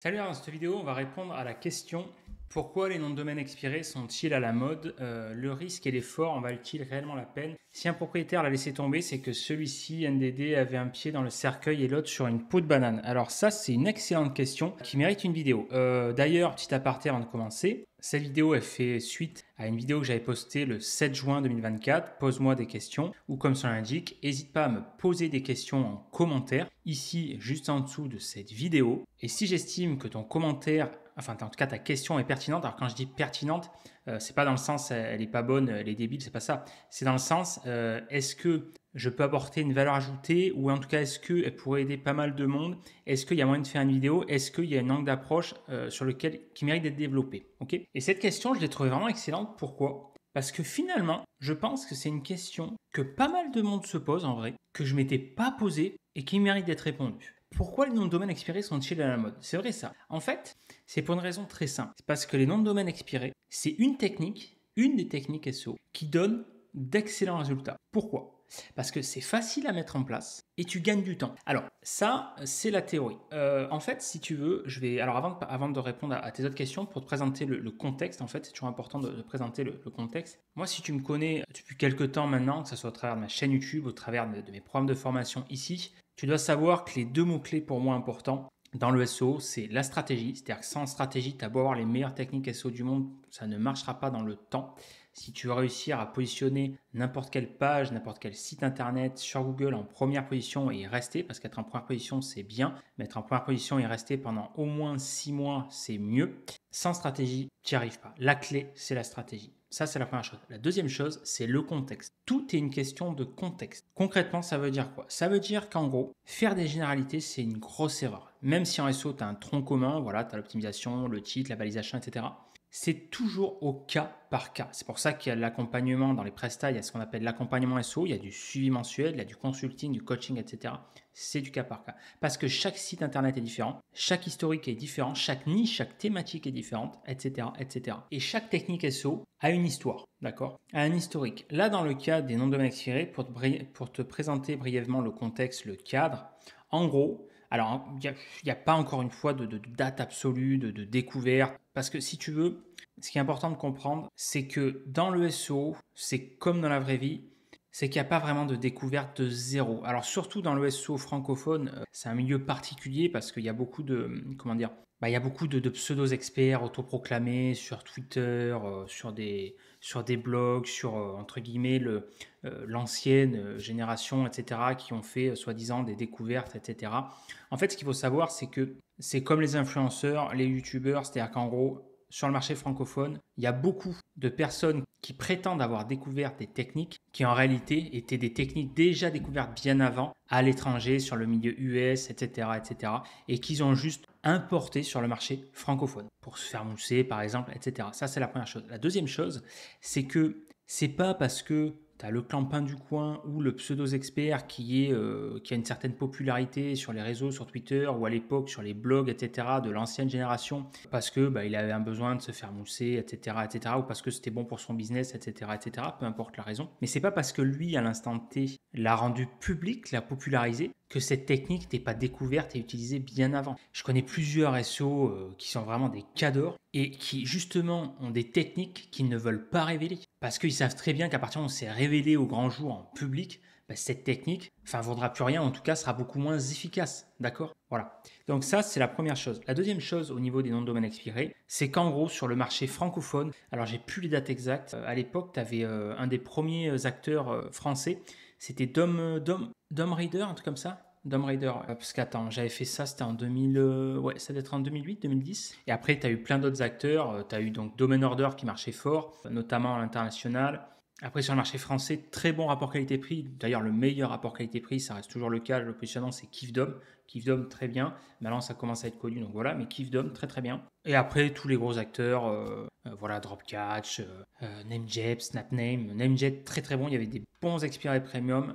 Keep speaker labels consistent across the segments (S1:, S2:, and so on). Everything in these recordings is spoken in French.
S1: Salut, dans cette vidéo, on va répondre à la question pourquoi les noms de domaine expirés sont-ils à la mode euh, Le risque et l'effort en valent-ils réellement la peine Si un propriétaire l'a laissé tomber, c'est que celui-ci, NDD, avait un pied dans le cercueil et l'autre sur une peau de banane. Alors ça, c'est une excellente question qui mérite une vidéo. Euh, d'ailleurs, petit aparté avant de commencer, cette vidéo est fait suite à une vidéo que j'avais postée le 7 juin 2024, Pose-moi des questions, ou comme cela l'indique, n'hésite pas à me poser des questions en commentaire, ici juste en dessous de cette vidéo. Et si j'estime que ton commentaire enfin en tout cas ta question est pertinente. Alors quand je dis pertinente, euh, c'est pas dans le sens elle est pas bonne, elle est débile, c'est pas ça. C'est dans le sens euh, est-ce que je peux apporter une valeur ajoutée ou en tout cas est-ce que elle pourrait aider pas mal de monde Est-ce qu'il y a moyen de faire une vidéo Est-ce qu'il y a un angle d'approche euh, sur lequel qui mérite d'être développé Ok. Et cette question, je l'ai trouvée vraiment excellente. Pourquoi parce que finalement, je pense que c'est une question que pas mal de monde se pose en vrai, que je m'étais pas posée et qui mérite d'être répondue. Pourquoi les noms de domaines expirés sont-ils à la mode C'est vrai ça. En fait, c'est pour une raison très simple. C'est parce que les noms de domaines expirés, c'est une technique, une des techniques SEO, qui donne d'excellents résultats. Pourquoi parce que c'est facile à mettre en place et tu gagnes du temps. Alors ça, c'est la théorie. Euh, en fait, si tu veux, je vais... Alors avant, avant de répondre à, tes autres questions, pour te présenter le, contexte, en fait, c'est toujours important de, présenter le, contexte. Moi, si tu me connais depuis quelques temps maintenant, que ce soit au travers de ma chaîne YouTube, au travers de, de mes programmes de formation ici, tu dois savoir que les deux mots-clés pour moi importants, dans le SEO, c'est la stratégie. C'est-à-dire que sans stratégie, tu as beau avoir les meilleures techniques SEO du monde, ça ne marchera pas dans le temps si tu veux réussir à positionner n'importe quelle page, n'importe quel site internet sur Google en première position et rester, parce qu'être en première position c'est bien, mais être en première position et rester pendant au moins six mois c'est mieux. Sans stratégie, tu n'y arrives pas. La clé, c'est la stratégie. Ça, c'est la première chose. La deuxième chose, c'est le contexte. Tout est une question de contexte. Concrètement, ça veut dire quoi Ça veut dire qu'en gros, faire des généralités, c'est une grosse erreur. Même si en SEO, tu as un tronc commun, voilà, tu as l'optimisation, le titre, la balisation, etc c'est toujours au cas par cas. C'est pour ça qu'il y a l'accompagnement dans les prestats, il y a ce qu'on appelle l'accompagnement SO. il y a du suivi mensuel, il y a du consulting, du coaching, etc. C'est du cas par cas. Parce que chaque site internet est différent, chaque historique est différent, chaque niche, chaque thématique est différente, etc. etc. Et chaque technique SEO a une histoire, d'accord A un historique. Là, dans le cas des noms de domaines expirés, pour te, présenter brièvement le contexte, le cadre, en gros, alors, il n'y a, pas encore une fois de, date absolue, de, découverte, parce que si tu veux, ce qui est important de comprendre, c'est que dans le SEO, c'est comme dans la vraie vie, c'est qu'il n'y a pas vraiment de découverte de zéro. Alors surtout dans le SEO francophone, euh, c'est un milieu particulier parce qu'il y a beaucoup de comment dire, bah, il y a beaucoup de, pseudos experts autoproclamés sur Twitter, euh, sur des sur des blogs, sur euh, entre guillemets le l'ancienne génération, etc. qui ont fait soi-disant des découvertes, etc. En fait, ce qu'il faut savoir, c'est que c'est comme les influenceurs, les youtubeurs, c'est-à-dire qu'en gros, sur le marché francophone, il y a beaucoup de personnes qui prétendent avoir découvert des techniques qui en réalité étaient des techniques déjà découvertes bien avant à l'étranger, sur le milieu US, etc., etc., et qu'ils ont juste importé sur le marché francophone pour se faire mousser, par exemple, etc. Ça, c'est la première chose. La deuxième chose, c'est que c'est pas parce que tu as le clampin du coin ou le pseudo-expert qui, euh, qui a une certaine popularité sur les réseaux, sur Twitter ou à l'époque sur les blogs, etc. de l'ancienne génération parce que bah, il avait un besoin de se faire mousser, etc., etc. ou parce que c'était bon pour son business, etc., etc. Peu importe la raison. Mais c'est pas parce que lui, à l'instant T, l'a rendue publique, l'a popularisée, que cette technique n'était pas découverte et utilisée bien avant. Je connais plusieurs SEO euh, qui sont vraiment des cadors et qui justement ont des techniques qu'ils ne veulent pas révéler. Parce qu'ils savent très bien qu'à partir où s'est révélé au grand jour en public, bah, cette technique, enfin, vaudra plus rien, en tout cas, sera beaucoup moins efficace. D'accord Voilà. Donc, ça, c'est la première chose. La deuxième chose au niveau des noms de domaine expirés, c'est qu'en gros, sur le marché francophone, alors j'ai plus les dates exactes, euh, à l'époque, tu avais euh, un des premiers acteurs français c'était Dom, euh, Dom, Dom Raider, un truc comme ça Dom Raider, parce qu'attends, j'avais fait ça, c'était en euh, ouais, ça en 2008, 2010. Et après, tu as eu plein d'autres acteurs, euh, tu as eu donc Domain Order qui marchait fort, notamment à l'international. Après, sur le marché français, très bon rapport qualité-prix. D'ailleurs, le meilleur rapport qualité-prix, ça reste toujours le cas. Le positionnant, c'est Kif Dom. Kifdom, très bien. Maintenant, ça commence à être connu, donc voilà, mais Kifdom, très très bien. Et après, tous les gros acteurs, euh, euh, voilà, Dropcatch, euh, NameJet, SnapName, NameJet très très bon, il y avait des bons expirés premium,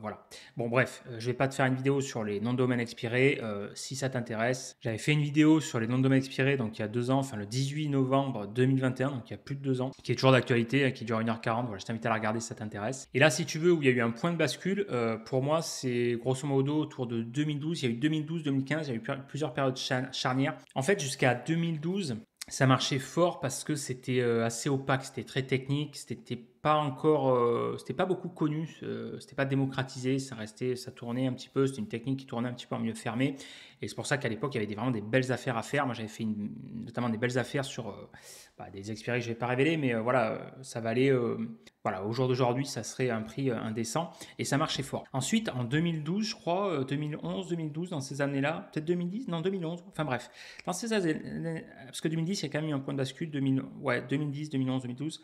S1: voilà. Bon, bref, je vais pas te faire une vidéo sur les noms de domaines expirés, si ça t'intéresse. J'avais fait une vidéo sur les noms de domaines expirés, donc il y a deux ans, enfin le 18 novembre 2021, donc il y a plus de deux ans, qui est toujours d'actualité, hein, qui dure 1h40, voilà, je t'invite à la regarder si ça t'intéresse. Et là, si tu veux, où il y a eu un point de bascule, pour moi, c'est grosso modo autour de 2012, y a eu 2012, 2015, y a eu plusieurs périodes charnières. En fait, jusqu'à 2012, ça marchait fort parce que c'était euh, assez opaque, c'était très technique, c'était pas encore, euh, c'était pas beaucoup connu, c'était pas démocratisé, ça restait, ça tournait un petit peu, c'était une technique qui tournait un petit peu en milieu fermé, et c'est pour ça qu'à l'époque il y avait vraiment des belles affaires à faire. Moi j'avais fait notamment des belles affaires sur euh, bah, des expériences que je vais pas révéler, mais euh, voilà, ça valait, voilà, au jour d'aujourd'hui ça serait un prix indécent, et ça marchait fort. Ensuite en 2012, je crois, 2011, 2012, dans ces années-là, peut-être 2010, non 2011, enfin bref, dans ces années, parce que 2010 il y a quand même eu un point de bascule, 2000, ouais 2010, 2011, 2012.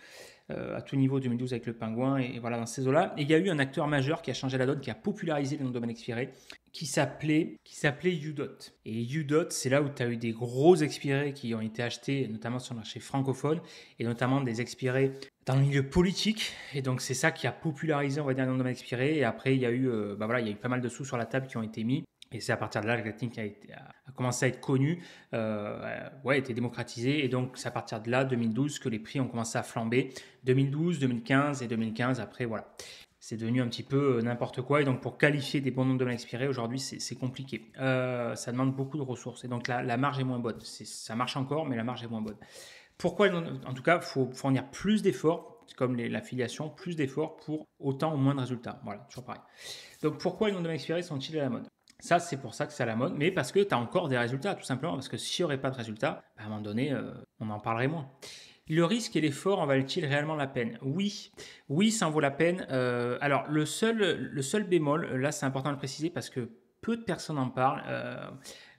S1: Euh, à tout niveau 2012 avec le pingouin, et, voilà, dans ces eaux-là. Et il y a eu un acteur majeur qui a changé la donne, qui a popularisé le nom de domaine expiré, qui s'appelait qui s'appelait Udot. Et Udot, c'est là où tu as eu des gros expirés qui ont été achetés, notamment sur le marché francophone, et notamment des expirés dans le milieu politique. Et donc c'est ça qui a popularisé, on va dire, le nom de domaine expiré. Et après, il y a eu, euh, bah voilà, il y a eu pas mal de sous sur la table qui ont été mis. Et c'est à partir de là que la technique a, été, commencé à être connu, euh, ouais, était démocratisé. Et donc, c'est à partir de là, 2012, que les prix ont commencé à flamber. 2012, 2015 et 2015, après, voilà. C'est devenu un petit peu euh, n'importe quoi. Et donc, pour qualifier des bons noms de domaines expirés, aujourd'hui, c'est compliqué. Euh, ça demande beaucoup de ressources. Et donc, la, marge est moins bonne. c'est ça marche encore, mais la marge est moins bonne. Pourquoi, en tout cas, il faut fournir plus d'efforts comme l'affiliation, plus d'efforts pour autant ou moins de résultats. Voilà, toujours pareil. Donc pourquoi les noms de domaines expirés sont-ils à la mode ça, c'est pour ça que c'est à la mode, mais parce que tu as encore des résultats, tout simplement. Parce que s'il n'y aurait pas de résultats, bah, à un moment donné, euh, on en parlerait moins. Le risque et l'effort en valent-ils réellement la peine Oui, oui, ça en vaut la peine. Euh, alors, le seul, le seul bémol, là, c'est important de le préciser parce que peu de personnes en parlent. Euh,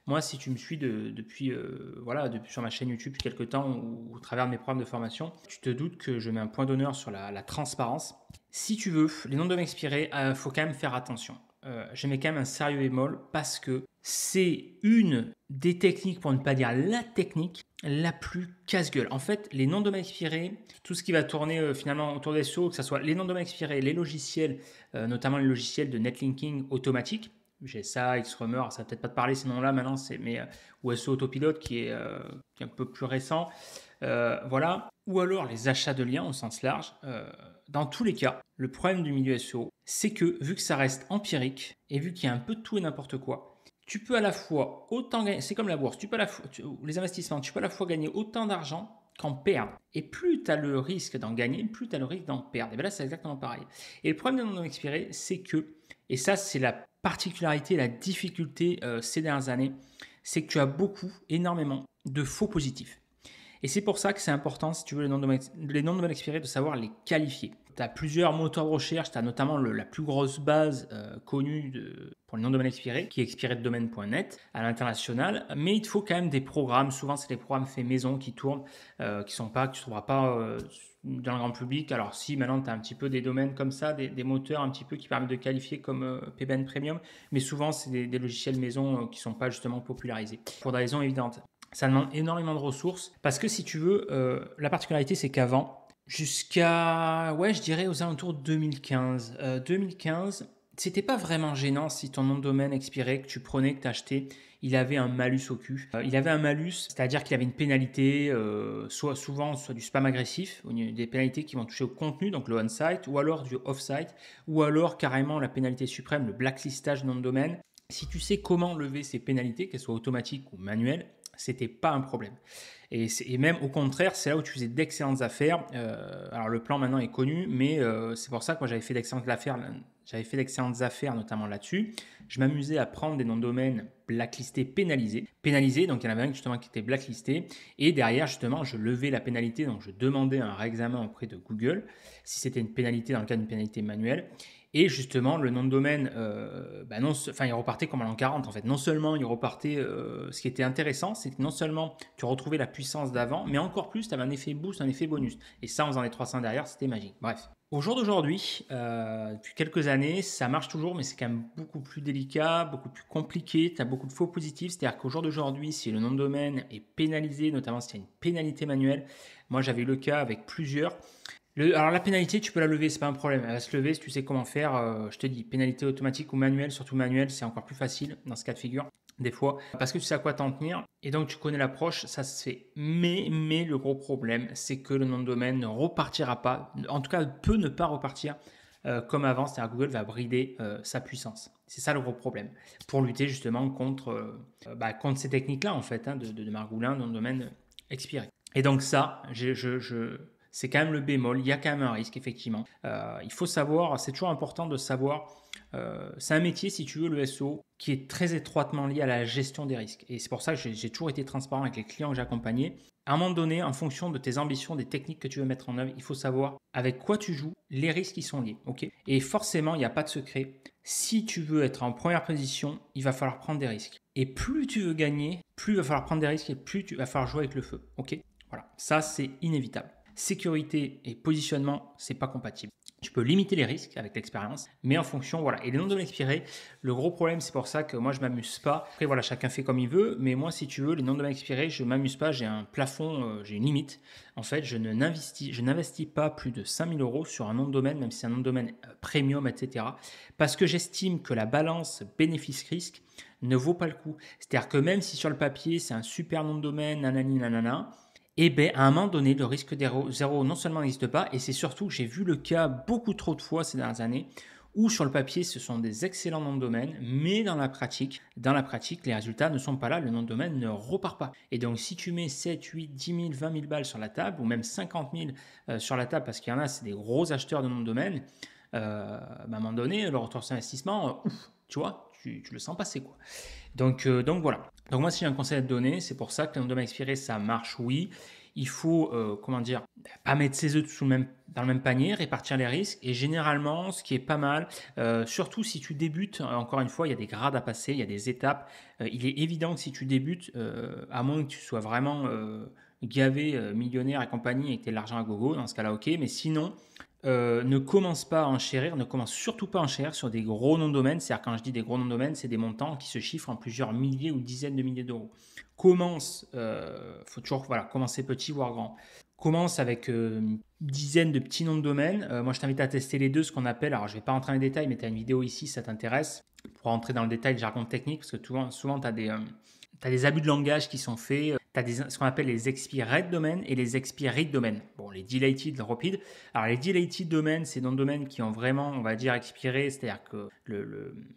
S1: moi, si tu me suis depuis, voilà, depuis sur ma chaîne YouTube depuis quelques temps ou, au travers de mes programmes de formation, tu te doutes que je mets un point d'honneur sur la, transparence. Si tu veux, les noms doivent expirer, il faut quand même faire attention. Euh, je mets quand même un sérieux bémol parce que c'est une des techniques, pour ne pas dire la technique, la plus casse-gueule. En fait, les noms de domaines expirés, tout ce qui va tourner euh, finalement autour des SO, que ce soit les noms de domaines expirés, les logiciels, euh, notamment les logiciels de netlinking automatique, j'ai ça, X-Rumor, ça va peut-être pas te parler ces noms-là maintenant, c'est mais ou e Autopilote qui est, qui est, un peu plus récent, voilà. Ou alors les achats de liens au sens large. Dans tous les cas, le problème du milieu SEO, c'est que vu que ça reste empirique et vu qu'il y a un peu de tout et n'importe quoi, tu peux à la fois autant gagner, c'est comme la bourse, tu peux à la fois, les investissements, tu peux à la fois gagner autant d'argent qu'en perdre. Et plus tu as le risque d'en gagner, plus tu as le risque d'en perdre. Et bien là, c'est exactement pareil. Et le problème de non expiré, c'est que, et ça, c'est la particularité, la difficulté euh, ces dernières années, c'est que tu as beaucoup, énormément de faux positifs. Et c'est pour ça que c'est important, si tu veux, les noms de domaines, les noms de domaines expirés, de savoir les qualifier. Tu as plusieurs moteurs de recherche, tu as notamment la plus grosse base euh, connue de, pour les noms de domaines expirés, qui est domaine.net à l'international, mais il te faut quand même des programmes, souvent c'est des programmes faits maison qui tournent, euh, qui sont pas, que tu ne trouveras pas euh, dans le grand public. Alors si maintenant tu as un petit peu des domaines comme ça, des, moteurs un petit peu qui permettent de qualifier comme euh, PBN Premium, mais souvent c'est des, des, logiciels maison qui ne sont pas justement popularisés, pour des raisons évidentes. Ça demande énormément de ressources parce que si tu veux, euh, la particularité c'est qu'avant, jusqu'à, ouais, je dirais aux alentours de 2015, 2015, euh, c'était pas vraiment gênant si ton nom de domaine expirait, que tu prenais, que tu achetais, il avait un malus au cul. Euh, il avait un malus, c'est-à-dire qu'il avait une pénalité, soit souvent soit du spam agressif, des pénalités qui vont toucher au contenu, donc le on-site, ou alors du off-site, ou alors carrément la pénalité suprême, le blacklistage nom de domaine. Si tu sais comment lever ces pénalités, qu'elles soient automatiques ou manuelles, c'était pas un problème. Et, même au contraire, c'est là où tu faisais d'excellentes affaires. Euh, alors le plan maintenant est connu, mais euh, c'est pour ça que j'avais fait d'excellentes affaires, j'avais fait d'excellentes affaires notamment là-dessus. Je m'amusais à prendre des noms de domaine blacklistés, pénalisés, pénalisés. Donc il y en avait un justement qui était blacklisté, et derrière justement je levais la pénalité, donc je demandais un réexamen auprès de Google si c'était une pénalité dans le cas d'une pénalité manuelle. Et justement, le nom de domaine, euh, bah non, enfin, il repartait comme en l'an 40 en fait. Non seulement il repartait, euh, ce qui était intéressant, c'est que non seulement tu retrouvais la puissance d'avant, mais encore plus, tu avais un effet boost, un effet bonus. Et ça, en faisant les 300 derrière, c'était magique. Bref. Au jour d'aujourd'hui, euh, depuis quelques années, ça marche toujours, mais c'est quand même beaucoup plus délicat, beaucoup plus compliqué. Tu as beaucoup de faux positifs, c'est-à-dire qu'au jour d'aujourd'hui, si le nom de domaine est pénalisé, notamment s'il y a une pénalité manuelle, moi j'avais eu le cas avec plusieurs, alors la pénalité, tu peux la lever, c'est pas un problème. Elle va se lever si tu sais comment faire. Euh, je te dis, pénalité automatique ou manuelle, surtout manuelle, c'est encore plus facile dans ce cas de figure, des fois, parce que tu sais à quoi t'en tenir et donc tu connais l'approche, ça se fait. Mais, mais le gros problème, c'est que le nom de domaine ne repartira pas, en tout cas peut ne pas repartir euh, comme avant, c'est-à-dire Google va brider euh, sa puissance. C'est ça le gros problème. Pour lutter justement contre, bah, contre ces techniques-là, en fait, hein, de, de, Margoulin, nom de domaine expiré. Et donc ça, je c'est quand même le bémol, il y a quand même un risque, effectivement. Euh, il faut savoir, c'est toujours important de savoir, euh, c'est un métier, si tu veux, le SO, qui est très étroitement lié à la gestion des risques. Et c'est pour ça que j'ai toujours été transparent avec les clients que j'ai accompagnés. À un moment donné, en fonction de tes ambitions, des techniques que tu veux mettre en œuvre, il faut savoir avec quoi tu joues, les risques qui sont liés. ok Et forcément, il n'y a pas de secret. Si tu veux être en première position, il va falloir prendre des risques. Et plus tu veux gagner, plus il va falloir prendre des risques et plus tu vas falloir jouer avec le feu. ok voilà, ça c'est inévitable sécurité et positionnement, c'est pas compatible. Tu peux limiter les risques avec l'expérience, mais en fonction, voilà. Et les noms de expirés, le gros problème, c'est pour ça que moi, je m'amuse pas. Après, voilà, chacun fait comme il veut, mais moi, si tu veux, les noms de expirés, je m'amuse pas, j'ai un plafond, euh, j'ai une limite. En fait, je ne n'investis, je n'investis pas plus de 5000 euros sur un nom de domaine, même si c'est un nom de domaine euh, premium, etc. Parce que j'estime que la balance bénéfice-risque ne vaut pas le coup. C'est-à-dire que même si sur le papier, c'est un super nom de domaine, nanani, nanana, et eh bien, à un moment donné, le risque zéro non seulement n'existe pas, et c'est surtout, j'ai vu le cas beaucoup trop de fois ces dernières années, où sur le papier, ce sont des excellents noms de domaine, mais dans la pratique, dans la pratique, les résultats ne sont pas là, le nom de domaine ne repart pas. Et donc, si tu mets 7, 8, 10 000, 20 000 balles sur la table, ou même 50 000 euh, sur la table, parce qu'il y en a, c'est des gros acheteurs de noms de domaine, euh, à un moment donné, le retour sur investissement, euh, ouf, tu vois, tu, le sens passer quoi. Donc, euh, donc voilà. Donc moi, si j'ai un conseil à te donner, c'est pour ça que le lendemain expiré, ça marche, oui. Il faut, euh, comment dire, pas mettre ses œufs sous même, dans le même panier, répartir les risques. Et généralement, ce qui est pas mal, euh, surtout si tu débutes, hein, encore une fois, il y a des grades à passer, il y a des étapes. il est évident que si tu débutes, à moins que tu sois vraiment gavé, millionnaire et compagnie, et que tu l'argent à gogo, dans ce cas-là, ok. Mais sinon, euh, ne commence pas à enchérir, ne commence surtout pas à enchérir sur des gros noms de domaine. C'est-à-dire, quand je dis des gros noms de domaine, c'est des montants qui se chiffrent en plusieurs milliers ou dizaines de milliers d'euros. Commence, euh, faut toujours voilà, commencer petit, voire grand. Commence avec une euh, dizaine de petits noms de domaine. Euh, moi, je t'invite à tester les deux, ce qu'on appelle, alors je ne vais pas rentrer dans les détails, mais tu as une vidéo ici, si ça t'intéresse. Pour rentrer dans le détail, de jargon technique, parce que souvent, souvent tu as des tu as des abus de langage qui sont faits, euh, tu as des, ce qu'on appelle les expired domaines et les expired domaines. Bon, les dilated, le rapide. Alors, les dilated domaines, c'est dans des domaines qui ont vraiment, on va dire, expiré, c'est-à-dire que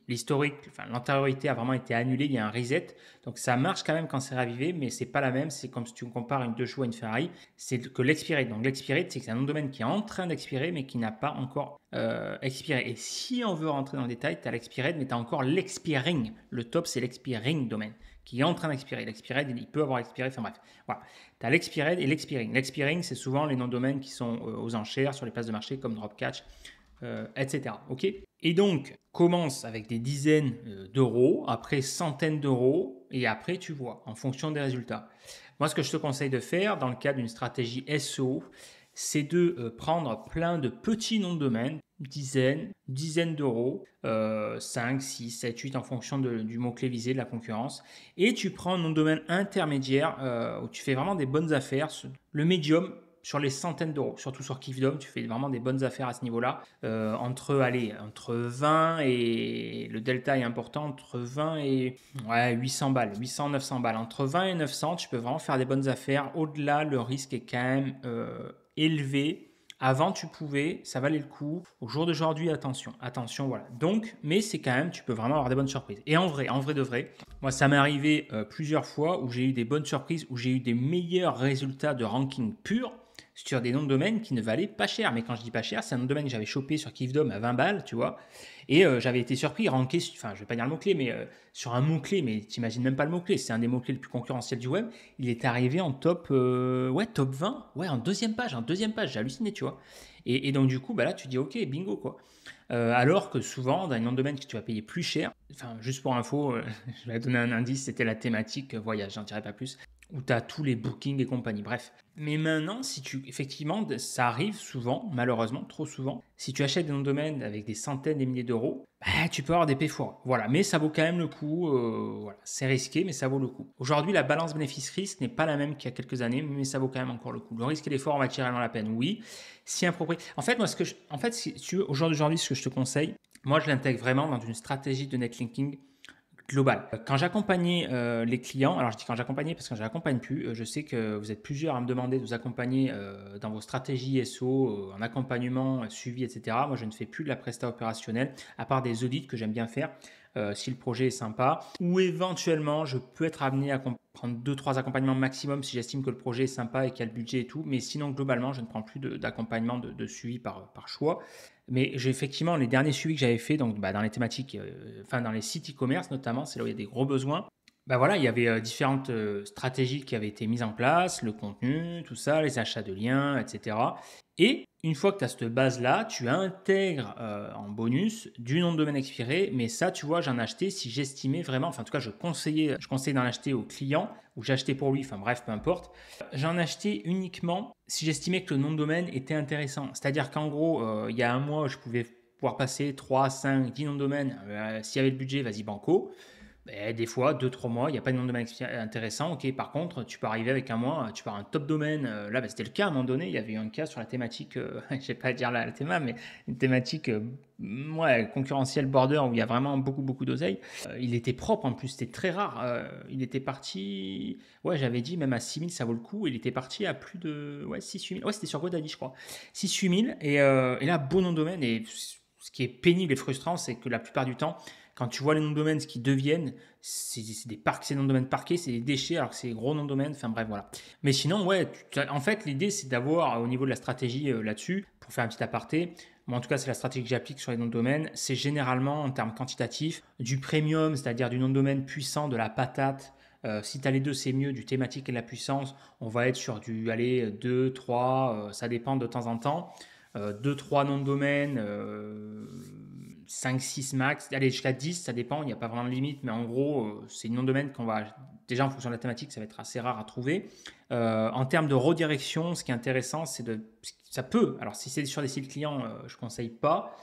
S1: l'historique, le, l'antériorité a vraiment été annulée, il y a un reset. Donc, ça marche quand même quand c'est ravivé, mais c'est pas la même. C'est comme si tu compares une deux choix à une Ferrari, c'est que l'expired. Donc, l'expired, c'est que c'est un domaine qui est en train d'expirer, mais qui n'a pas encore euh, expiré. Et si on veut rentrer dans le détail, tu as l'expired, mais tu as encore l'expiring. Le top, c'est l'expiring domaine qui est en train d'expirer. L'expired, il peut avoir expiré, enfin bref. Voilà. Tu as l'expired et l'expiring. L'expiring, c'est souvent les noms de domaines qui sont euh, aux enchères sur les places de marché comme Dropcatch, euh, etc. Ok et donc, commence avec des dizaines euh, d'euros, après centaines d'euros, et après tu vois, en fonction des résultats. Moi, ce que je te conseille de faire dans le cadre d'une stratégie SEO, c'est de euh, prendre plein de petits noms de domaine, dizaines, dizaines d'euros, 5, 6, 7, 8 en fonction du mot-clé visé, de la concurrence. Et tu prends un nom de domaine intermédiaire euh, où tu fais vraiment des bonnes affaires. Le médium, sur les centaines d'euros, surtout sur Kifdom, tu fais vraiment des bonnes affaires à ce niveau-là. Euh, entre, entre 20 et le delta est important, entre 20 et ouais, 800 balles, 800, 900 balles. Entre 20 et 900, tu peux vraiment faire des bonnes affaires. Au-delà, le risque est quand même élevé. Avant, tu pouvais, ça valait le coup. Au jour d'aujourd'hui, attention, attention, voilà. Donc, mais c'est quand même, tu peux vraiment avoir des bonnes surprises. Et en vrai, en vrai de vrai, moi, ça m'est arrivé euh, plusieurs fois où j'ai eu des bonnes surprises, où j'ai eu des meilleurs résultats de ranking pur sur des noms de domaines qui ne valaient pas cher. Mais quand je dis pas cher, c'est un nom de domaine que j'avais chopé sur Kifdom à 20 balles, tu vois. Et euh, j'avais été surpris, ranké, enfin, je vais pas dire le mot-clé, mais euh, sur un mot-clé, mais tu t'imagines même pas le mot-clé, c'est un des mots-clés les plus concurrentiels du web. Il est arrivé en top, euh, top 20, ouais, en deuxième page, en deuxième page, j'ai halluciné, tu vois. Et, donc, du coup, bah là, tu dis, ok, bingo, quoi. alors que souvent, dans un nom de domaine que tu vas payer plus cher, enfin, juste pour info, je vais donner un indice, c'était la thématique voyage, j'en dirai pas plus où tu as tous les bookings et compagnie. Bref. Mais maintenant, si tu, effectivement, ça arrive souvent, malheureusement, trop souvent. Si tu achètes des noms de domaine avec des centaines et milliers d'euros, bah, tu peux avoir des péfoires. Voilà. Mais ça vaut quand même le coup. Euh, C'est risqué, mais ça vaut le coup. Aujourd'hui, la balance bénéfice-risque n'est pas la même qu'il y a quelques années, mais ça vaut quand même encore le coup. Le risque et l'effort va tirer la peine. Oui. Si un En fait, moi, ce que je... en fait, si tu veux, aujourd'hui, ce que je te conseille, moi, je l'intègre vraiment dans une stratégie de netlinking global. Euh, quand j'accompagnais euh, les clients, alors je dis quand j'accompagnais parce que je n'accompagne plus, euh, je sais que vous êtes plusieurs à me demander de vous accompagner dans vos stratégies SO, en accompagnement, suivi, etc. Moi, je ne fais plus de la presta opérationnelle, à part des audits que j'aime bien faire. si le projet est sympa, ou éventuellement je peux être amené à prendre 2-3 accompagnements maximum si j'estime que le projet est sympa et qu'il y a le budget et tout, mais sinon globalement je ne prends plus d'accompagnement de, suivi par choix. Mais j'ai effectivement, les derniers suivis que j'avais fait, donc bah, dans les thématiques, euh, dans les sites e-commerce notamment, c'est là où il y a des gros besoins. Bah voilà, il y avait euh, différentes euh, stratégies qui avaient été mises en place, le contenu, tout ça, les achats de liens, etc. Et une fois que tu as cette base-là, tu intègres euh, en bonus du nom de domaine expiré. Mais ça, tu vois, j'en achetais si j'estimais vraiment, enfin en tout cas, je conseillais, je conseille d'en acheter au client ou j'achetais pour lui, enfin bref, peu importe. J'en achetais uniquement si j'estimais que le nom de domaine était intéressant. C'est-à-dire qu'en gros, euh, il y a un mois, je pouvais pouvoir passer 3, 5, 10 noms de domaine. Euh, s'il y avait le budget, vas-y banco. Eh, des fois, deux, trois mois, il n'y a pas de nom de domaine intéressant. Ok, par contre, tu peux arriver avec un mois, tu pars un top domaine. Euh, là, bah, c'était le cas à un moment donné. Il y avait eu un cas sur la thématique, euh, je ne vais pas dire la, thématique, théma, mais une thématique euh, ouais, concurrentielle border où il y a vraiment beaucoup, beaucoup d'oseille. il était propre en plus, c'était très rare. il était parti, ouais, j'avais dit même à 6000, ça vaut le coup. Il était parti à plus de ouais, 6 000. Ouais, c'était sur Godaddy, je crois. 6-8 000. Et, et là, bon nom de domaine. Et ce qui est pénible et frustrant, c'est que la plupart du temps, quand tu vois les noms de domaines, ce qu'ils deviennent, c'est des parcs, c'est noms de domaines parqués, c'est des déchets, alors que c'est des gros noms de domaines. Enfin bref, voilà. Mais sinon, ouais, en fait, l'idée, c'est d'avoir euh, au niveau de la stratégie euh, là-dessus, pour faire un petit aparté, moi en tout cas, c'est la stratégie que j'applique sur les noms de domaines, C'est généralement, en termes quantitatifs, du premium, c'est-à-dire du nom de domaine puissant, de la patate. Euh, si tu as les deux, c'est mieux, du thématique et de la puissance. On va être sur du, allez, 2, 3, ça dépend de temps en temps. 2, trois 3 noms de domaine, 5, 6 max, allez jusqu'à 10, ça dépend, il n'y a pas vraiment de limite, mais en gros, euh, c'est une non-domaine qu'on va, déjà en fonction de la thématique, ça va être assez rare à trouver. Euh, en termes de redirection, ce qui est intéressant, c'est de, ça peut, alors si c'est sur des sites clients, euh, je ne conseille pas,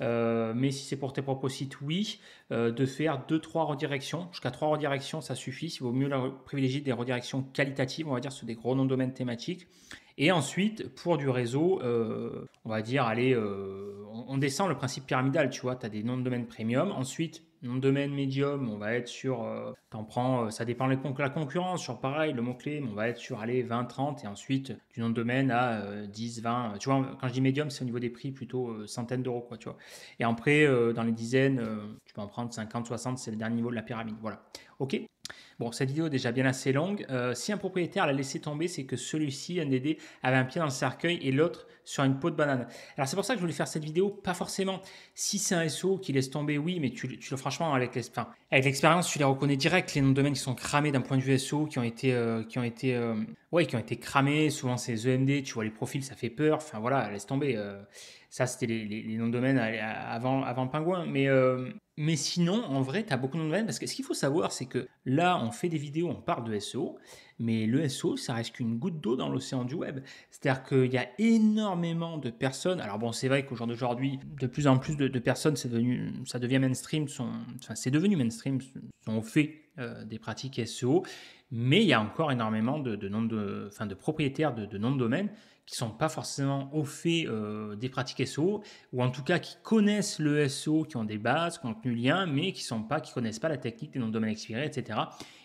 S1: mais si c'est pour tes propres sites, oui, de faire 2-3 redirections, jusqu'à 3 redirections, ça suffit, il vaut mieux privilégier des redirections qualitatives, on va dire, sur des gros non-domaines thématiques, et ensuite, pour du réseau, euh, on va dire, allez, euh, on descend le principe pyramidal, tu vois, tu as des noms de domaine premium. Ensuite, nom de domaine médium, on va être sur, tu euh, t'en prends, ça dépend de la concurrence, sur pareil, le mot-clé, on va être sur, allez, 20, 30, et ensuite, du nom de domaine à 10, 20, tu vois, quand je dis médium, c'est au niveau des prix, plutôt centaines d'euros, quoi, tu vois. Et après, dans les dizaines, tu peux en prendre 50, 60, c'est le dernier niveau de la pyramide, voilà. Ok Bon, cette vidéo est déjà bien assez longue. Euh, si un propriétaire l'a laissé tomber, c'est que celui-ci, un aidé, avait un pied dans le cercueil et l'autre sur une peau de banane. Alors c'est pour ça que je voulais faire cette vidéo, pas forcément. Si c'est un SO qui laisse tomber, oui, mais tu, tu franchement, avec l'expérience, tu les reconnais direct, les noms de domaines qui sont cramés d'un point de vue SO, qui ont été, euh, qui ont été, euh, qui ont été cramés. Souvent, c'est les EMD, tu vois les profils, ça fait peur. Enfin voilà, laisse tomber. ça, c'était les, les, noms de domaines avant, avant Pingouin. Mais mais sinon, en vrai, tu as beaucoup de domaines parce que ce qu'il faut savoir, c'est que là, on fait des vidéos, on parle de SEO, mais le SEO, ça reste qu'une goutte d'eau dans l'océan du web. C'est-à-dire qu'il y a énormément de personnes. Alors bon, c'est vrai qu'au jour d'aujourd'hui, de plus en plus de, personnes, ça devient mainstream, enfin, c'est devenu mainstream, on fait euh, des pratiques SEO, mais il y a encore énormément de, de, de, enfin, de propriétaires de, de noms de domaines qui sont pas forcément au fait euh, des pratiques SEO, ou en tout cas qui connaissent le SEO, qui ont des bases, contenu lien, mais qui sont pas, qui connaissent pas la technique des noms de domaine expirés, etc.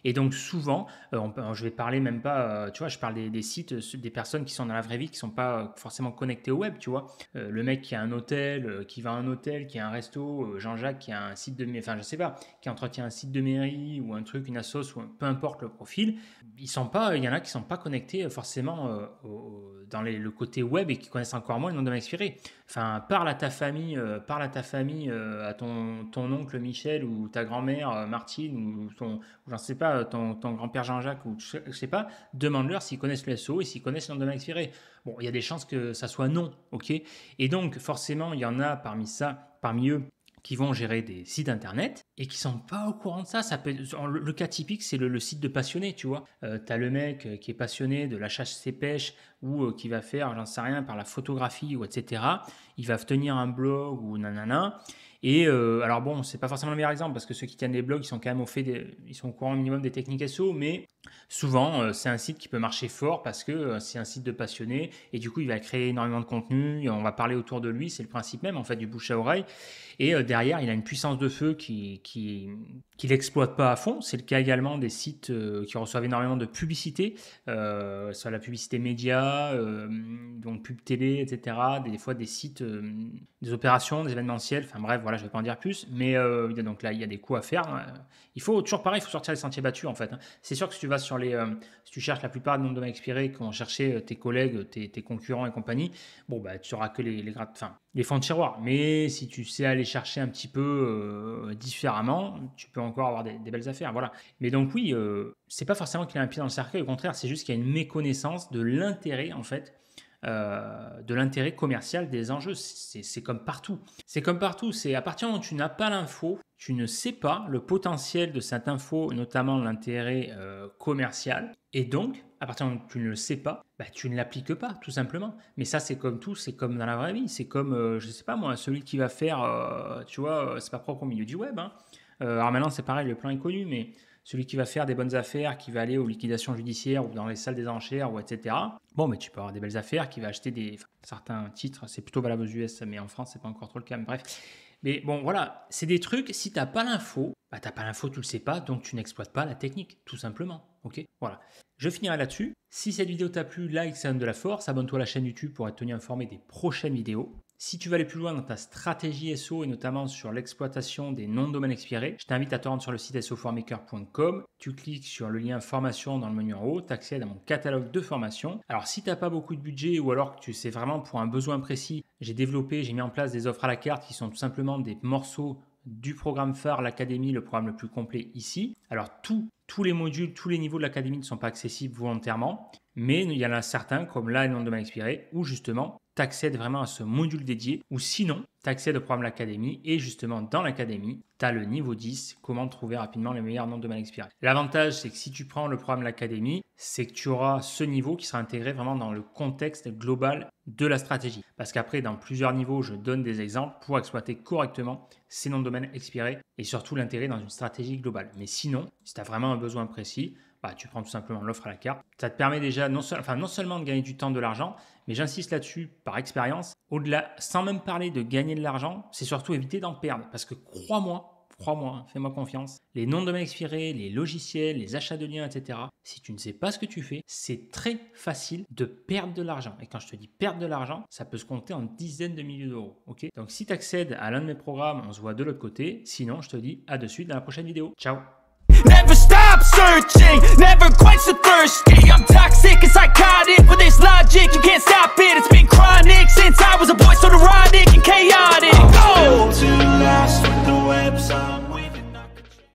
S1: Et donc souvent, euh, je vais parler même pas, euh, tu vois, je parle des, sites, euh, des personnes qui sont dans la vraie vie, qui sont pas forcément connectées au web, tu vois. le mec qui a un hôtel, qui va à un hôtel, qui a un resto, Jean-Jacques qui a un site de, enfin je sais pas, qui entretient un site de mairie ou un truc, une assoce ou peu importe le profil, ils sont pas, il y en a qui sont pas connectés forcément dans les le côté web et qui connaissent encore moins le nom de expiré. Enfin, parle à ta famille, euh, parle à ta famille, euh, à ton, ton oncle Michel ou ta grand-mère euh, Martine ou ton, j'en sais pas, ton, ton grand-père Jean-Jacques ou je sais pas, demande-leur s'ils connaissent le SO et s'ils connaissent le nom de expiré. Bon, il y a des chances que ça soit non, ok Et donc, forcément, il y en a parmi ça, parmi eux, qui vont gérer des sites internet et qui sont pas au courant de ça. ça le, cas typique, c'est le, site de passionné, tu vois. Euh, tu as le mec euh, qui est passionné de la chasse ses pêche ou euh, qui va faire, j'en sais rien, par la photographie ou etc. Il va tenir un blog ou nanana et euh, alors bon, c'est pas forcément le meilleur exemple parce que ceux qui tiennent des blogs, ils sont quand même au fait, des, ils sont au courant minimum des techniques SEO, mais souvent euh, c'est un site qui peut marcher fort parce que euh, c'est un site de passionnés et du coup il va créer énormément de contenu, on va parler autour de lui, c'est le principe même en fait du bouche à oreille. Et derrière, il a une puissance de feu qui, qui, qu'il n'exploitent pas à fond. C'est le cas également des sites euh, qui reçoivent énormément de publicité, euh, soit la publicité média, euh, donc pub télé, etc. Des fois des sites, euh, des opérations, des événementiels. Enfin bref, voilà, je vais pas en dire plus. Mais donc là, il y a des coûts à faire. Hein. Il faut toujours pareil, il faut sortir les sentiers battus en fait. Hein. C'est sûr que si tu vas sur les, si tu cherches la plupart des noms de domaines expirés qu'on cherché tes collègues, tes, concurrents et compagnie, bon bah tu auras que les les enfin, les fonds de tiroir. Mais si tu sais aller chercher un petit peu différemment, tu peux en encore avoir des, belles affaires. Voilà. Mais donc oui, ce euh, c'est pas forcément qu'il a un pied dans le cercueil, au contraire, c'est juste qu'il y a une méconnaissance de l'intérêt en fait. Euh, de l'intérêt commercial des enjeux. C'est comme partout. C'est comme partout. C'est à partir où tu n'as pas l'info, tu ne sais pas le potentiel de cette info, notamment l'intérêt euh, commercial. Et donc, à partir où tu ne le sais pas, bah, tu ne l'appliques pas, tout simplement. Mais ça, c'est comme tout, c'est comme dans la vraie vie. C'est comme, je ne sais pas moi, celui qui va faire, tu vois, c'est pas propre au milieu du web. Hein. Euh, alors maintenant c'est pareil, le plan est connu, mais celui qui va faire des bonnes affaires, qui va aller aux liquidations judiciaires ou dans les salles des enchères ou etc. Bon, mais tu peux avoir des belles affaires, qui va acheter des certains titres. C'est plutôt valable aux US, mais en France, c'est pas encore trop le cas. bref. Mais bon, voilà, c'est des trucs. Si t'as pas l'info, bah t'as pas l'info, tu le sais pas, donc tu n'exploites pas la technique, tout simplement. Ok, voilà. Je finirai là-dessus. Si cette vidéo t'a plu, like, ça donne de la force. Abonne-toi à la chaîne YouTube pour être tenu informé des prochaines vidéos. Si tu veux aller plus loin dans ta stratégie SEO et notamment sur l'exploitation des non domaines expirés, je t'invite à te rendre sur le site soformaker.com. E tu cliques sur le lien formation dans le menu en haut, tu accèdes à mon catalogue de formation. Alors si tu n'as pas beaucoup de budget ou alors que tu sais vraiment pour un besoin précis, j'ai développé, j'ai mis en place des offres à la carte qui sont tout simplement des morceaux du programme phare, l'académie, le programme le plus complet ici. Alors tous les modules, tous les niveaux de l'académie ne sont pas accessibles volontairement, mais il y en a certains comme là non domaine expiré ou justement tu vraiment à ce module dédié, ou sinon, tu accèdes au programme L'Académie, et justement, dans l'Académie, tu as le niveau 10, comment trouver rapidement les meilleurs noms de domaine expirés. L'avantage, c'est que si tu prends le programme L'Académie, c'est que tu auras ce niveau qui sera intégré vraiment dans le contexte global de la stratégie. Parce qu'après, dans plusieurs niveaux, je donne des exemples pour exploiter correctement ces noms de domaine expirés, et surtout l'intégrer dans une stratégie globale. Mais sinon, si tu as vraiment un besoin précis, bah, tu prends tout simplement l'offre à la carte. Ça te permet déjà non, enfin, non seulement de gagner du temps, de l'argent, mais j'insiste là-dessus par expérience, au-delà, sans même parler de gagner de l'argent, c'est surtout éviter d'en perdre. Parce que crois-moi, crois-moi, hein, fais-moi confiance, les noms de domaines expirés, les logiciels, les achats de liens, etc., si tu ne sais pas ce que tu fais, c'est très facile de perdre de l'argent. Et quand je te dis perdre de l'argent, ça peut se compter en dizaines de milliers d'euros. ok Donc si tu accèdes à l'un de mes programmes, on se voit de l'autre côté. Sinon, je te dis à de suite dans la prochaine vidéo. Ciao stop searching Never quench the thirsty I'm toxic and psychotic With this logic, you can't stop it It's been chronic since I was a boy So neurotic and chaotic Go! Oh.